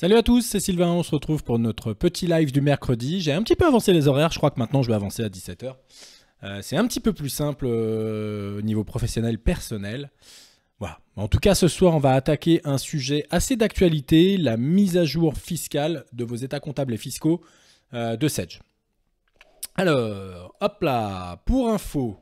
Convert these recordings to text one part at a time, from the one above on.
Salut à tous, c'est Sylvain, on se retrouve pour notre petit live du mercredi. J'ai un petit peu avancé les horaires, je crois que maintenant je vais avancer à 17h. Euh, c'est un petit peu plus simple euh, au niveau professionnel, personnel. Voilà. En tout cas, ce soir, on va attaquer un sujet assez d'actualité, la mise à jour fiscale de vos états comptables et fiscaux euh, de Sedge. Alors, hop là, pour info,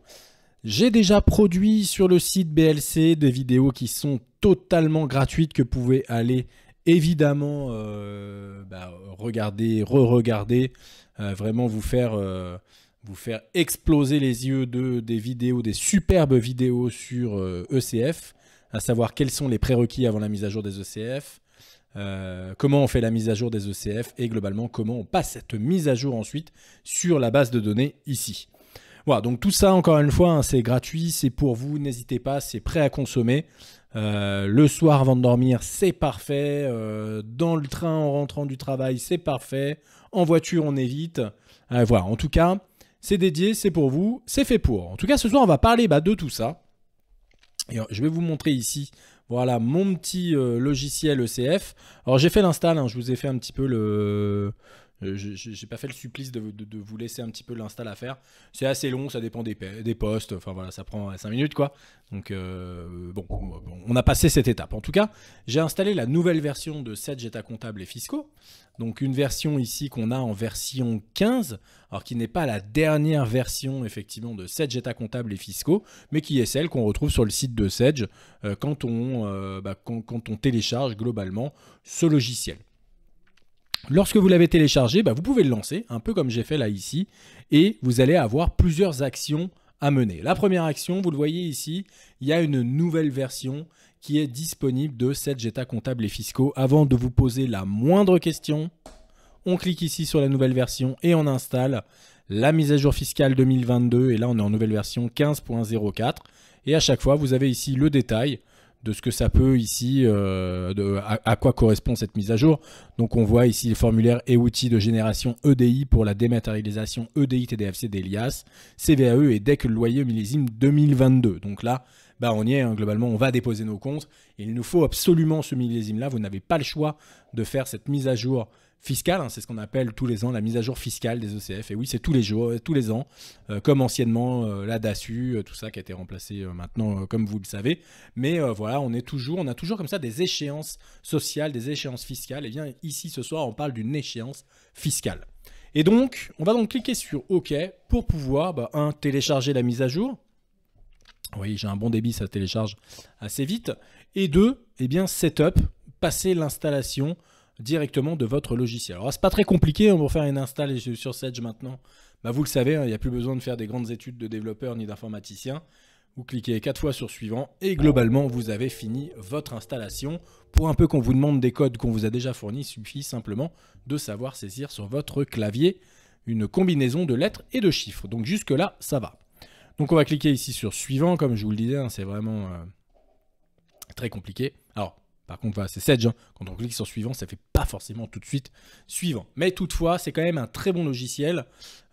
j'ai déjà produit sur le site BLC des vidéos qui sont totalement gratuites que vous pouvez aller évidemment euh, bah, regarder, re-regarder, euh, vraiment vous faire, euh, vous faire exploser les yeux de des vidéos, des superbes vidéos sur ECF, e à savoir quels sont les prérequis avant la mise à jour des ECF, comment on fait la mise à jour des ECF et globalement comment on passe cette mise à jour ensuite sur la base de données ici. Voilà, donc tout ça, encore une fois, hein, c'est gratuit, c'est pour vous, n'hésitez pas, c'est prêt à consommer. Euh, le soir avant de dormir, c'est parfait. Euh, dans le train en rentrant du travail, c'est parfait. En voiture, on évite. Euh, voilà, en tout cas, c'est dédié, c'est pour vous, c'est fait pour. En tout cas, ce soir, on va parler bah, de tout ça. Et je vais vous montrer ici, voilà, mon petit logiciel ECF. Alors, j'ai fait l'install, hein. je vous ai fait un petit peu le, euh, j'ai pas fait le supplice de, vous laisser un petit peu l'install à faire. C'est assez long, ça dépend des, postes. Enfin voilà, ça prend 5 minutes quoi. Donc euh, bon, on a passé cette étape. En tout cas, j'ai installé la nouvelle version de Sage comptable et fiscaux. Donc une version ici qu'on a en version 15, alors qui n'est pas la dernière version effectivement de Sage État comptable et fiscaux, mais qui est celle qu'on retrouve sur le site de Sage euh, bah, quand on télécharge globalement ce logiciel. Lorsque vous l'avez téléchargé, bah, vous pouvez le lancer, un peu comme j'ai fait là ici, et vous allez avoir plusieurs actions à mener. La première action, vous le voyez ici, il y a une nouvelle version qui est disponible de cette Jetta comptable et fiscaux. Avant de vous poser la moindre question, on clique ici sur la nouvelle version et on installe la mise à jour fiscale 2022. Et là, on est en nouvelle version 15.04. Et à chaque fois, vous avez ici le détail de ce que ça peut ici, euh, de, à, quoi correspond cette mise à jour. Donc on voit ici le formulaire et outils de génération EDI pour la dématérialisation EDI TDFC d'Elias, CVAE et dès que le loyer millésime 2022. Donc là, bah on y est, hein. globalement, on va déposer nos comptes. Il nous faut absolument ce millésime-là, vous n'avez pas le choix de faire cette mise à jour fiscale. Hein, c'est ce qu'on appelle tous les ans la mise à jour fiscale des ECF. Et oui, c'est tous les jours, tous les ans, euh, comme anciennement euh, la DASU, euh, tout ça qui a été remplacé maintenant, comme vous le savez. Mais voilà, on est toujours, on a toujours comme ça des échéances sociales, des échéances fiscales. Et bien ici ce soir, on parle d'une échéance fiscale. Et donc, on va donc cliquer sur OK pour pouvoir, bah, un, télécharger la mise à jour. Oui, j'ai un bon débit, ça télécharge assez vite. Et deux, et eh bien, setup, passer l'installation directement de votre logiciel. Alors, c'est pas très compliqué, on hein, va faire une install sur Sage maintenant. Bah, vous le savez, hein, il n'y a plus besoin de faire des grandes études de développeurs ni d'informaticiens. Vous cliquez quatre fois sur suivant et globalement, vous avez fini votre installation. Pour un peu qu'on vous demande des codes qu'on vous a déjà fournis, il suffit simplement de savoir saisir sur votre clavier une combinaison de lettres et de chiffres. Donc jusque-là, ça va. Donc on va cliquer ici sur suivant, comme je vous le disais, hein, c'est vraiment euh, très compliqué. Alors, par contre, c'est Sedge. Hein. Quand on clique sur suivant, ça ne fait pas forcément tout de suite suivant. Mais toutefois, c'est quand même un très bon logiciel.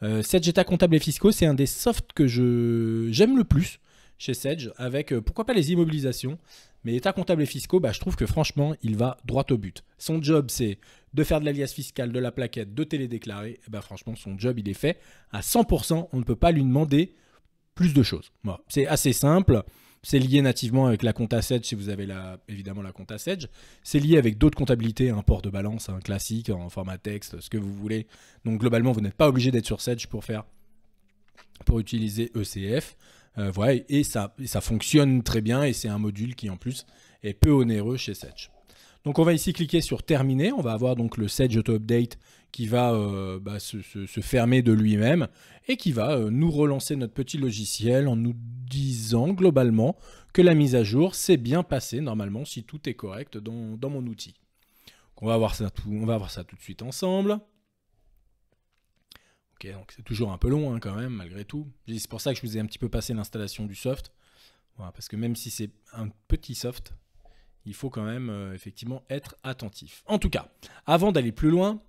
Euh, Sedge État Comptable et Fiscaux, c'est un des softs que je j'aime le plus chez Sedge, avec euh, pourquoi pas les immobilisations. Mais État Comptable et Fiscaux, bah, je trouve que franchement, il va droit au but. Son job, c'est de faire de l'alias fiscal, de la plaquette, de télédéclarer. Eh ben, franchement, son job, il est fait à 100%. On ne peut pas lui demander plus de choses. C'est assez simple. C'est lié nativement avec la compta Sedge si vous avez la, évidemment la compta Sedge. C'est lié avec d'autres comptabilités, un port de balance, un classique, en format texte, ce que vous voulez. Donc globalement, vous n'êtes pas obligé d'être sur Sedge pour faire, pour utiliser ECF. Euh, voilà, et ça, ça fonctionne très bien et c'est un module qui en plus est peu onéreux chez Sedge. Donc on va ici cliquer sur terminer, on va avoir donc le Sage Auto Update qui va euh, bah, se, fermer de lui-même et qui va euh, nous relancer notre petit logiciel en nous disant globalement que la mise à jour s'est bien passée normalement si tout est correct dans, mon outil. on va, voir ça tout, de suite ensemble. Ok, donc c'est toujours un peu long hein, quand même malgré tout. C'est pour ça que je vous ai un petit peu passé l'installation du soft. parce que même si c'est un petit soft, il faut quand même euh, effectivement être attentif. En tout cas, avant d'aller plus loin,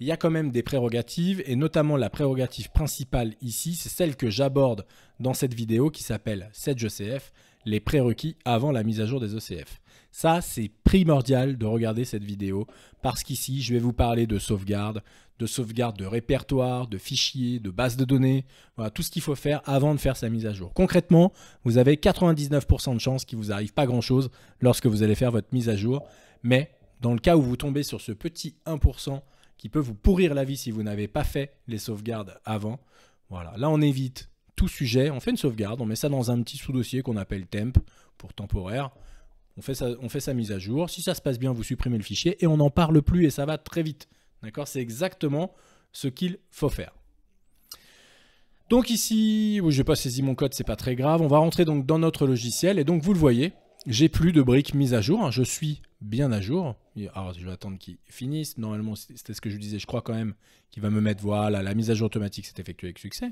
il y a quand même des prérogatives, et notamment la prérogative principale ici, c'est celle que j'aborde dans cette vidéo qui s'appelle 7 ECF, les prérequis avant la mise à jour des ECF. Ça, c'est primordial de regarder cette vidéo, parce qu'ici, je vais vous parler de sauvegarde, de sauvegarde de répertoire, de fichiers, de bases de données, voilà tout ce qu'il faut faire avant de faire sa mise à jour. Concrètement, vous avez 99% de chances qu'il vous arrive pas grand-chose lorsque vous allez faire votre mise à jour, mais dans le cas où vous tombez sur ce petit 1% qui peut vous pourrir la vie si vous n'avez pas fait les sauvegardes avant, voilà, là on évite tout sujet, on fait une sauvegarde, on met ça dans un petit sous-dossier qu'on appelle temp pour temporaire. On fait, on fait, sa, mise à jour. Si ça se passe bien, vous supprimez le fichier et on n'en parle plus et ça va très vite. D'accord C'est exactement ce qu'il faut faire. Donc ici, je n'ai pas saisi mon code, c'est pas très grave. On va rentrer donc dans notre logiciel et donc vous le voyez, j'ai plus de briques mises à jour. Hein. Je suis bien à jour. Alors je vais attendre qu'il finisse. Normalement, c'était ce que je disais. Je crois quand même qu'il va me mettre voilà, la mise à jour automatique s'est effectuée avec succès.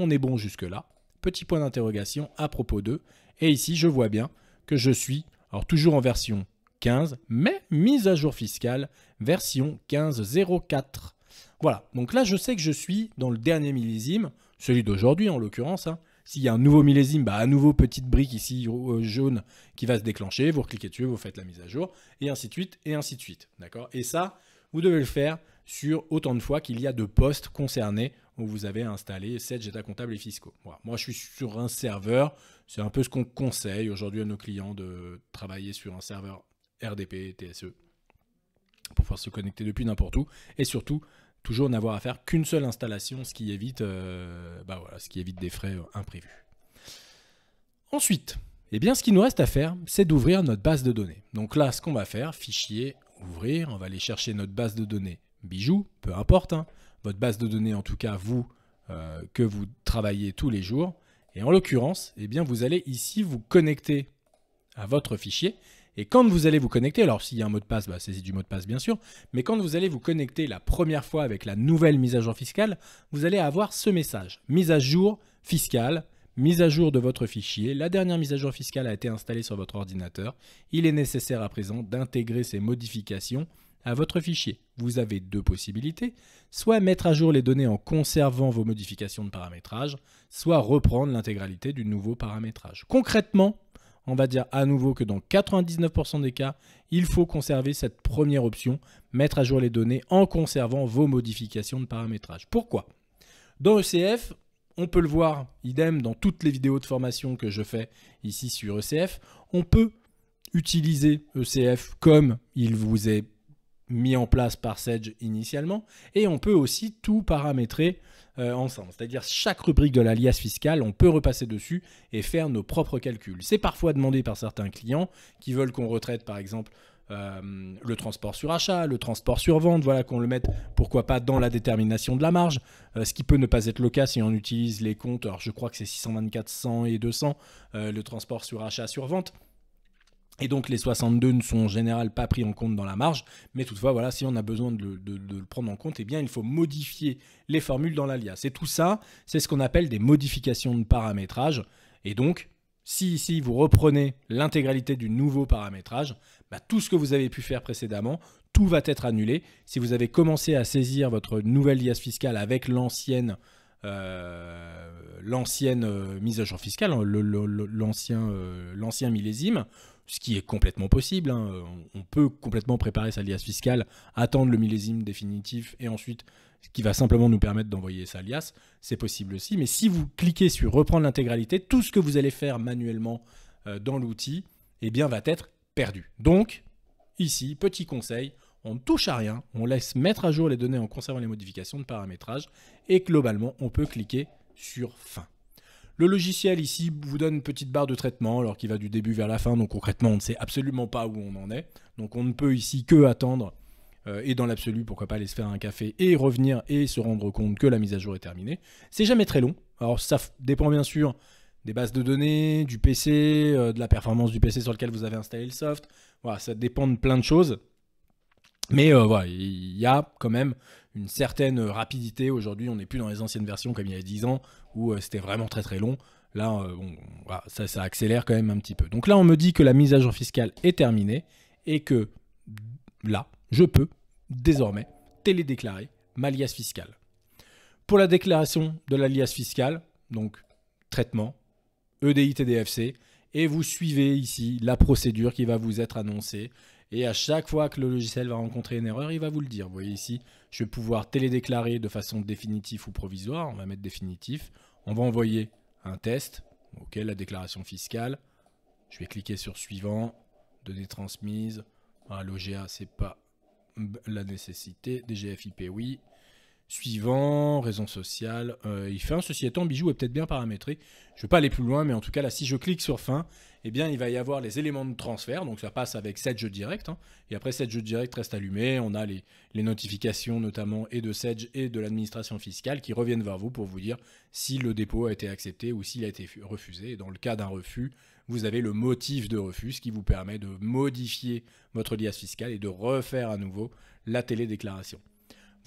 On est bon jusque là. Petit point d'interrogation à propos d'eux. Et ici, je vois bien que je suis alors toujours en version 15, mais mise à jour fiscale version 15.04. Voilà, donc là je sais que je suis dans le dernier millésime, celui d'aujourd'hui en l'occurrence. Hein. S'il y a un nouveau millésime, bah à nouveau petite brique ici euh, jaune qui va se déclencher, vous cliquez dessus, vous faites la mise à jour, et ainsi de suite, et ainsi de suite. D'accord Et ça, vous devez le faire sur autant de fois qu'il y a de postes concernés où vous avez installé 7 état comptables et fiscaux. Voilà. Moi, je suis sur un serveur. C'est un peu ce qu'on conseille aujourd'hui à nos clients de travailler sur un serveur RDP, TSE, pour pouvoir se connecter depuis n'importe où. Et surtout, toujours n'avoir à faire qu'une seule installation, ce qui évite, euh, bah ce qui évite des frais euh, imprévus. Ensuite, eh bien, ce qu'il nous reste à faire, c'est d'ouvrir notre base de données. Donc là, ce qu'on va faire, fichier, ouvrir, on va aller chercher notre base de données bijoux, peu importe, hein. votre base de données en tout cas, vous, euh, que vous travaillez tous les jours. Et en l'occurrence, eh bien, vous allez ici vous connecter à votre fichier et quand vous allez vous connecter, alors s'il y a un mot de passe, bah, du mot de passe bien sûr, mais quand vous allez vous connecter la première fois avec la nouvelle mise à jour fiscale, vous allez avoir ce message. Mise à jour fiscale, mise à jour de votre fichier. La dernière mise à jour fiscale a été installée sur votre ordinateur. Il est nécessaire à présent d'intégrer ces modifications à votre fichier. Vous avez deux possibilités, soit mettre à jour les données en conservant vos modifications de paramétrage, soit reprendre l'intégralité du nouveau paramétrage. Concrètement, on va dire à nouveau que dans 99% des cas, il faut conserver cette première option, mettre à jour les données en conservant vos modifications de paramétrage. Pourquoi Dans ECF, on peut le voir, idem dans toutes les vidéos de formation que je fais ici sur ECF, on peut utiliser ECF comme il vous est mis en place par sedge initialement, et on peut aussi tout paramétrer euh, ensemble. C'est-à-dire chaque rubrique de l'alias fiscale, on peut repasser dessus et faire nos propres calculs. C'est parfois demandé par certains clients qui veulent qu'on retraite par exemple euh, le transport sur achat, le transport sur vente, voilà qu'on le mette pourquoi pas dans la détermination de la marge, euh, ce qui peut ne pas être le cas si on utilise les comptes, alors je crois que c'est 624, 100 et 200, le transport sur achat, sur vente. Et donc les 62 ne sont en général pas pris en compte dans la marge, mais toutefois, voilà, si on a besoin de, le prendre en compte, eh bien il faut modifier les formules dans l'alias. Et tout ça, c'est ce qu'on appelle des modifications de paramétrage. Et donc, si ici vous reprenez l'intégralité du nouveau paramétrage, bah, tout ce que vous avez pu faire précédemment, tout va être annulé. Si vous avez commencé à saisir votre nouvelle liasse fiscale avec l'ancienne euh, l'ancienne euh, mise à jour fiscale, hein, l'ancien euh, l'ancien millésime, ce qui est complètement possible. Hein. On peut complètement préparer sa liasse fiscale, attendre le millésime définitif et ensuite ce qui va simplement nous permettre d'envoyer sa liasse. C'est possible aussi. Mais si vous cliquez sur reprendre l'intégralité, tout ce que vous allez faire manuellement euh, dans l'outil eh bien, va être perdu. Donc, ici, petit conseil, on ne touche à rien, on laisse mettre à jour les données en conservant les modifications de paramétrage et globalement, on peut cliquer sur fin. Le logiciel ici vous donne une petite barre de traitement alors qu'il va du début vers la fin, donc concrètement on ne sait absolument pas où on en est. Donc on ne peut ici que attendre euh, et dans l'absolu pourquoi pas aller se faire un café et revenir et se rendre compte que la mise à jour est terminée. C'est jamais très long. Alors ça dépend bien sûr des bases de données, du PC, euh, de la performance du PC sur lequel vous avez installé le soft. Voilà, ça dépend de plein de choses. Mais euh, voilà, il y a quand même une certaine rapidité. Aujourd'hui, on n'est plus dans les anciennes versions comme il y a 10 ans, où euh, c'était vraiment très très long. Là, euh, ça, accélère quand même un petit peu. Donc là, on me dit que la mise à jour fiscale est terminée et que là, je peux désormais télédéclarer ma liasse fiscale. Pour la déclaration de la liasse fiscale, donc traitement, EDI TDFC, et vous suivez ici la procédure qui va vous être annoncée. Et à chaque fois que le logiciel va rencontrer une erreur, il va vous le dire. Vous voyez ici, je vais pouvoir télédéclarer de façon définitive ou provisoire. On va mettre définitif. On va envoyer un test. OK, la déclaration fiscale. Je vais cliquer sur suivant, données transmises. Ah, L'OGA, n'est pas la nécessité. DGFIP, oui suivant, raison sociale. Euh, il fait un, ceci étant, bijou est peut-être bien paramétré. Je ne vais pas aller plus loin, mais en tout cas, là, si je clique sur fin, eh bien, il va y avoir les éléments de transfert. Donc, ça passe avec Sedge Direct hein. ». et après, Sedge Direct » reste allumé. On a les, notifications, notamment, et de Sedge et de l'administration fiscale qui reviennent vers vous pour vous dire si le dépôt a été accepté ou s'il a été refusé. dans le cas d'un refus, vous avez le motif de refus, qui vous permet de modifier votre liasse fiscale et de refaire à nouveau la télédéclaration.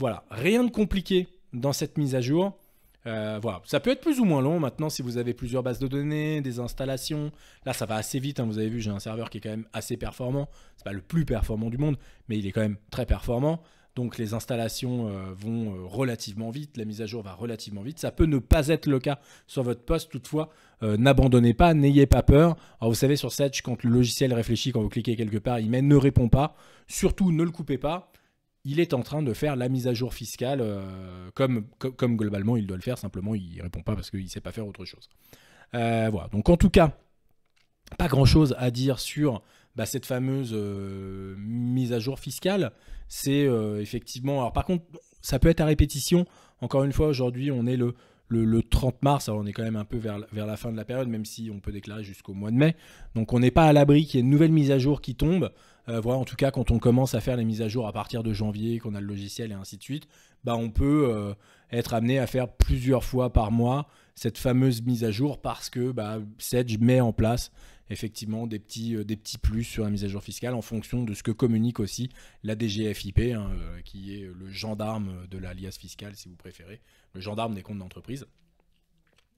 Voilà, rien de compliqué dans cette mise à jour. Euh, voilà, ça peut être plus ou moins long maintenant si vous avez plusieurs bases de données, des installations. Là, ça va assez vite. Hein, vous avez vu, j'ai un serveur qui est quand même assez performant. C'est pas le plus performant du monde, mais il est quand même très performant. Donc les installations euh, vont euh, relativement vite, la mise à jour va relativement vite. Ça peut ne pas être le cas sur votre poste, toutefois, n'abandonnez pas, n'ayez pas peur. Alors vous savez, sur Sedge, quand le logiciel réfléchit, quand vous cliquez quelque part, il met ne répond pas. Surtout, ne le coupez pas il est en train de faire la mise à jour fiscale euh, comme, comme, globalement il doit le faire, simplement il ne répond pas parce qu'il ne sait pas faire autre chose. Euh, voilà, donc en tout cas, pas grand-chose à dire sur bah, cette fameuse euh, mise à jour fiscale. C'est effectivement, alors par contre, ça peut être à répétition. Encore une fois, aujourd'hui, on est le, le, 30 mars, alors on est quand même un peu vers, vers la fin de la période, même si on peut déclarer jusqu'au mois de mai. Donc on n'est pas à l'abri qu'il y ait une nouvelle mise à jour qui tombe. Euh, voilà, en tout cas, quand on commence à faire les mises à jour à partir de janvier, qu'on a le logiciel et ainsi de suite, bah, on peut euh, être amené à faire plusieurs fois par mois cette fameuse mise à jour parce que bah, Sedge met en place effectivement des petits, euh, des petits plus sur la mise à jour fiscale en fonction de ce que communique aussi la DGFIP, hein, qui est le gendarme de l'alias fiscale si vous préférez, le gendarme des comptes d'entreprise.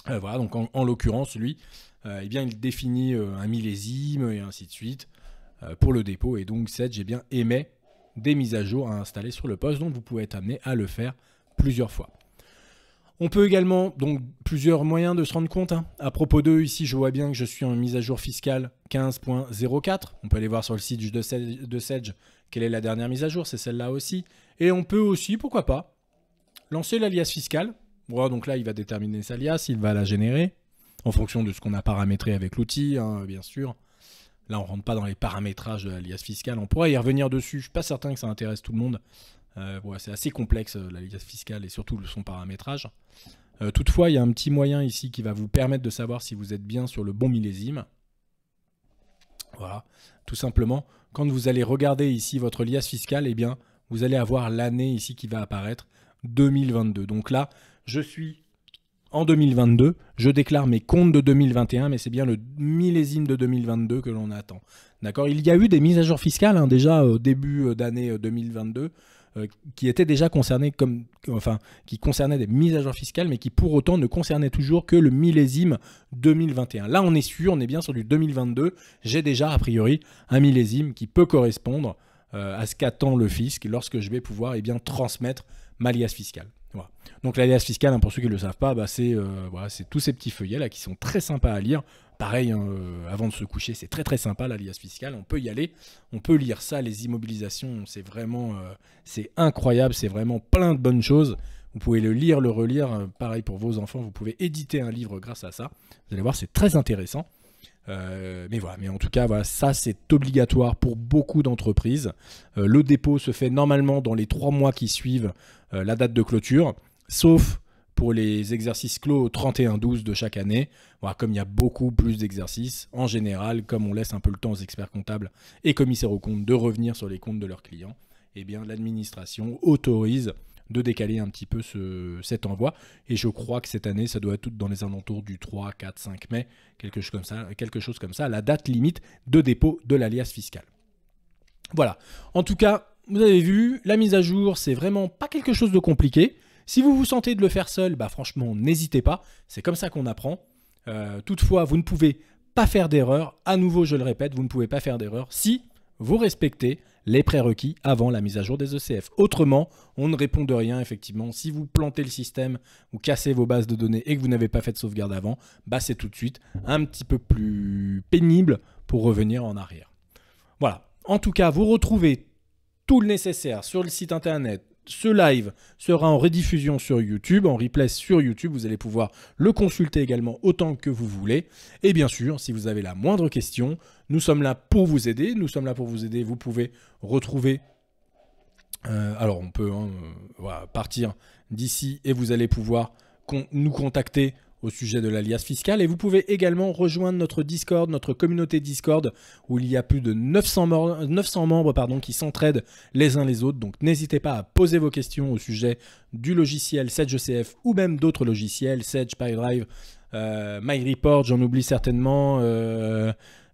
voilà, donc en, en l'occurrence, lui, eh bien, il définit un millésime et ainsi de suite. Euh, pour le dépôt. Et donc, Sedge j'ai bien aimé des mises à jour à installer sur le poste, donc vous pouvez être amené à le faire plusieurs fois. On peut également, donc plusieurs moyens de se rendre compte. Hein. À propos d'eux, ici je vois bien que je suis en mise à jour fiscale 15.04. On peut aller voir sur le site de Sedge, quelle est la dernière mise à jour, c'est celle-là aussi. Et on peut aussi, pourquoi pas, lancer l'alias fiscal. Voilà, donc là il va déterminer sa alias, il va la générer en fonction de ce qu'on a paramétré avec l'outil, hein, bien sûr. Là, on rentre pas dans les paramétrages de l'alias fiscale. On pourrait y revenir dessus. Je suis pas certain que ça intéresse tout le monde. Euh, c'est assez complexe euh, l'alias fiscale et surtout son paramétrage. Euh, toutefois, il y a un petit moyen ici qui va vous permettre de savoir si vous êtes bien sur le bon millésime. Voilà, tout simplement, quand vous allez regarder ici votre liasse fiscale, eh bien, vous allez avoir l'année ici qui va apparaître, 2022. Donc là, je suis en 2022. Je déclare mes comptes de 2021, mais c'est bien le millésime de 2022 que l'on attend. D'accord Il y a eu des mises à jour fiscales hein, déjà au euh, début euh, d'année 2022 euh, qui étaient déjà concernées comme enfin qui concernaient des mises à jour fiscales mais qui pour autant ne concernaient toujours que le millésime 2021. Là, on est sûr, on est bien sur du 2022. J'ai déjà a priori un millésime qui peut correspondre à ce qu'attend le fisc lorsque je vais pouvoir eh bien transmettre ma liasse fiscale. Donc l'alias fiscal, hein, pour ceux qui ne le savent pas, bah, euh, c'est tous ces petits feuillets là qui sont très sympas à lire. Pareil, hein, euh, avant de se coucher, c'est très très sympa l'alias fiscal. On peut y aller, on peut lire ça, les immobilisations, c'est vraiment, euh, c'est incroyable, c'est vraiment plein de bonnes choses. Vous pouvez le lire, le relire. Pareil pour vos enfants, vous pouvez éditer un livre grâce à ça. Vous allez voir, c'est très intéressant. Euh, mais voilà, mais en tout cas, voilà, ça c'est obligatoire pour beaucoup d'entreprises. Euh, le dépôt se fait normalement dans les trois mois qui suivent euh, la date de clôture, sauf pour les exercices clos 31-12 de chaque année. comme il y a beaucoup plus d'exercices, en général, comme on laisse un peu le temps aux experts comptables et commissaires aux comptes de revenir sur les comptes de leurs clients, et eh bien l'administration autorise de décaler un petit peu cet envoi. Et je crois que cette année, ça doit être dans les alentours du 3, 4, 5 mai, quelque chose comme ça, quelque chose comme ça la date limite de dépôt de l'alias fiscal. Voilà. En tout cas, vous avez vu, la mise à jour, c'est vraiment pas quelque chose de compliqué. Si vous vous sentez de le faire seul, bah franchement, n'hésitez pas. C'est comme ça qu'on apprend. Euh, toutefois, vous ne pouvez pas faire d'erreur. À nouveau, je le répète, vous ne pouvez pas faire d'erreur si vous respectez les prérequis avant la mise à jour des ECF. Autrement, on ne répond de rien, effectivement. Si vous plantez le système ou cassez vos bases de données et que vous n'avez pas fait de sauvegarde avant, bah c'est tout de suite un petit peu plus pénible pour revenir en arrière. Voilà. En tout cas, vous retrouvez tout le nécessaire sur le site internet. Ce live sera en rediffusion sur YouTube, en replay sur YouTube. Vous allez pouvoir le consulter également autant que vous voulez. Et bien sûr, si vous avez la moindre question, nous sommes là pour vous aider. Nous sommes là pour vous aider. Vous pouvez retrouver. Euh, alors, on peut hein, euh, partir d'ici et vous allez pouvoir nous contacter au sujet de l'alias fiscal. Et vous pouvez également rejoindre notre Discord, notre communauté Discord, où il y a plus de 900, membres, pardon, qui s'entraident les uns les autres. Donc n'hésitez pas à poser vos questions au sujet du logiciel Sage ECF ou même d'autres logiciels, Sedge, PyDrive, euh, MyReport, j'en oublie certainement.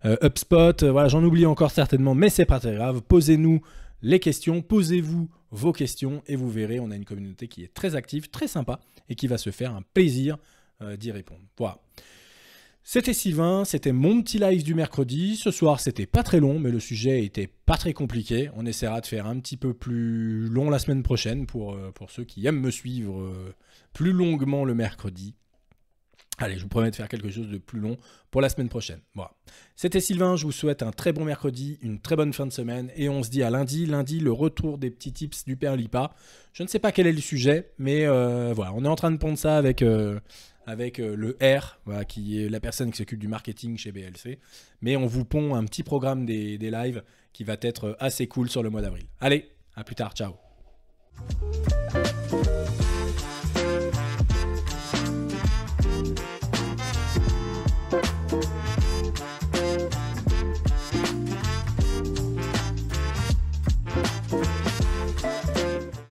HubSpot, euh, euh, voilà, j'en oublie encore certainement, mais c'est pas très grave. Posez-nous les questions, posez-vous vos questions et vous verrez, on a une communauté qui est très active, très sympa et qui va se faire un plaisir euh, d'y répondre. C'était Sylvain, c'était mon petit live du mercredi. Ce soir, c'était pas très long, mais le sujet était pas très compliqué. On essaiera de faire un petit peu plus long la semaine prochaine pour, pour ceux qui aiment me suivre plus longuement le mercredi. Allez, je vous promets de faire quelque chose de plus long pour la semaine prochaine. Voilà. C'était Sylvain, je vous souhaite un très bon mercredi, une très bonne fin de semaine et on se dit à lundi. Lundi, le retour des petits tips du Père Lipa. Je ne sais pas quel est le sujet, mais euh, voilà, on est en train de pondre ça avec, euh, avec euh, le R, qui est la personne qui s'occupe du marketing chez BLC. Mais on vous pond un petit programme des, des lives qui va être assez cool sur le mois d'avril. Allez, à plus tard, ciao.